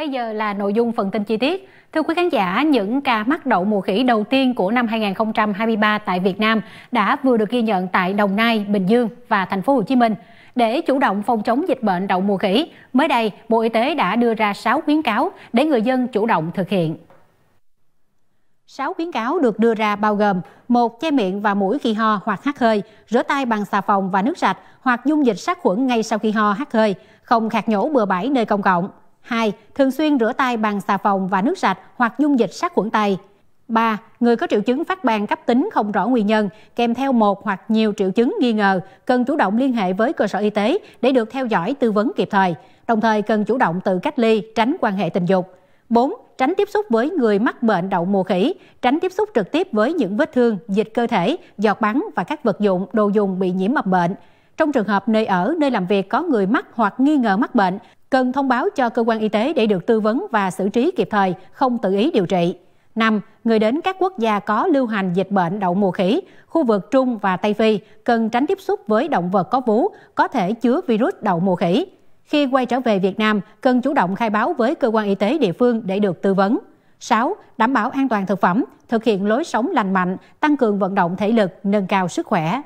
Bây giờ là nội dung phần tin chi tiết. Thưa quý khán giả, những ca mắc đậu mùa khỉ đầu tiên của năm 2023 tại Việt Nam đã vừa được ghi nhận tại Đồng Nai, Bình Dương và thành phố Hồ Chí Minh. Để chủ động phòng chống dịch bệnh đậu mùa khỉ, mới đây Bộ Y tế đã đưa ra 6 khuyến cáo để người dân chủ động thực hiện. 6 khuyến cáo được đưa ra bao gồm một Che miệng và mũi khi ho hoặc hắt hơi, rửa tay bằng xà phòng và nước sạch hoặc dung dịch sát khuẩn ngay sau khi ho hắt hơi, không khạc nhổ bừa bãi nơi công cộng. 2. Thường xuyên rửa tay bằng xà phòng và nước sạch hoặc dung dịch sát khuẩn tay. 3. Người có triệu chứng phát ban cấp tính không rõ nguyên nhân, kèm theo một hoặc nhiều triệu chứng nghi ngờ, cần chủ động liên hệ với cơ sở y tế để được theo dõi tư vấn kịp thời, đồng thời cần chủ động tự cách ly, tránh quan hệ tình dục. 4. Tránh tiếp xúc với người mắc bệnh đậu mùa khỉ, tránh tiếp xúc trực tiếp với những vết thương, dịch cơ thể, giọt bắn và các vật dụng, đồ dùng bị nhiễm mầm bệnh. Trong trường hợp nơi ở, nơi làm việc có người mắc hoặc nghi ngờ mắc bệnh, cần thông báo cho cơ quan y tế để được tư vấn và xử trí kịp thời, không tự ý điều trị. 5. Người đến các quốc gia có lưu hành dịch bệnh đậu mùa khỉ, khu vực Trung và Tây Phi cần tránh tiếp xúc với động vật có vú, có thể chứa virus đậu mùa khỉ. Khi quay trở về Việt Nam, cần chủ động khai báo với cơ quan y tế địa phương để được tư vấn. 6. Đảm bảo an toàn thực phẩm, thực hiện lối sống lành mạnh, tăng cường vận động thể lực, nâng cao sức khỏe.